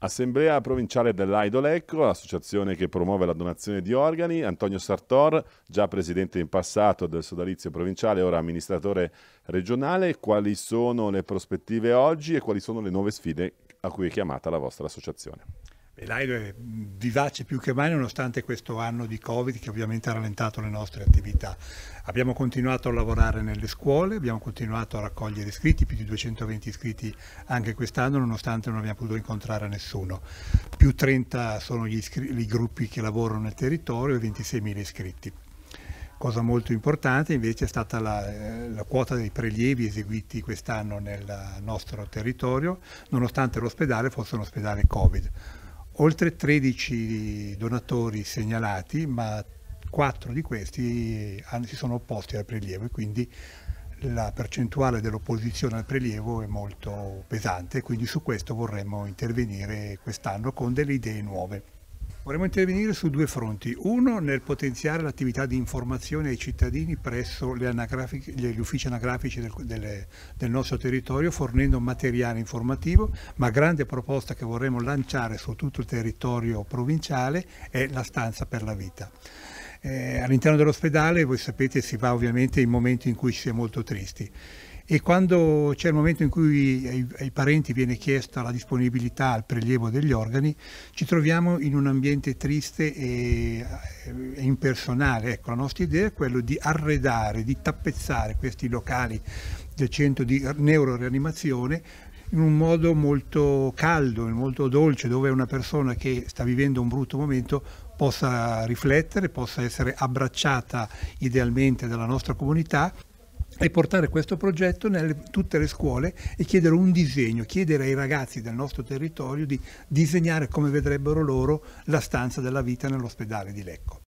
Assemblea provinciale dell'Aidolec, ecco, l'associazione che promuove la donazione di organi, Antonio Sartor, già presidente in passato del sodalizio provinciale, ora amministratore regionale, quali sono le prospettive oggi e quali sono le nuove sfide a cui è chiamata la vostra associazione? L'AIDO è vivace più che mai nonostante questo anno di Covid che ovviamente ha rallentato le nostre attività. Abbiamo continuato a lavorare nelle scuole, abbiamo continuato a raccogliere iscritti, più di 220 iscritti anche quest'anno nonostante non abbiamo potuto incontrare nessuno. Più 30 sono gli, gli gruppi che lavorano nel territorio e 26.000 iscritti. Cosa molto importante invece è stata la, eh, la quota dei prelievi eseguiti quest'anno nel nostro territorio, nonostante l'ospedale fosse un ospedale Covid oltre 13 donatori segnalati, ma 4 di questi eh, si sono opposti al prelievo e quindi la percentuale dell'opposizione al prelievo è molto pesante, quindi su questo vorremmo intervenire quest'anno con delle idee nuove. Vorremmo intervenire su due fronti. Uno nel potenziare l'attività di informazione ai cittadini presso gli uffici anagrafici del, delle, del nostro territorio, fornendo materiale informativo, ma grande proposta che vorremmo lanciare su tutto il territorio provinciale è la stanza per la vita. Eh, all'interno dell'ospedale, voi sapete, si va ovviamente in momenti in cui si è molto tristi e quando c'è il momento in cui ai, ai, parenti viene chiesta la disponibilità al prelievo degli organi, ci troviamo in un ambiente triste e, e impersonale. Ecco, la nostra idea è quella di arredare, di tappezzare questi locali del centro di neuroreanimazione in un modo molto caldo, molto dolce, dove una persona che sta vivendo un brutto momento possa riflettere, possa essere abbracciata idealmente dalla nostra comunità e portare questo progetto nelle tutte le scuole e chiedere un disegno, chiedere ai ragazzi del nostro territorio di disegnare come vedrebbero loro la stanza della vita nell'ospedale di Lecco.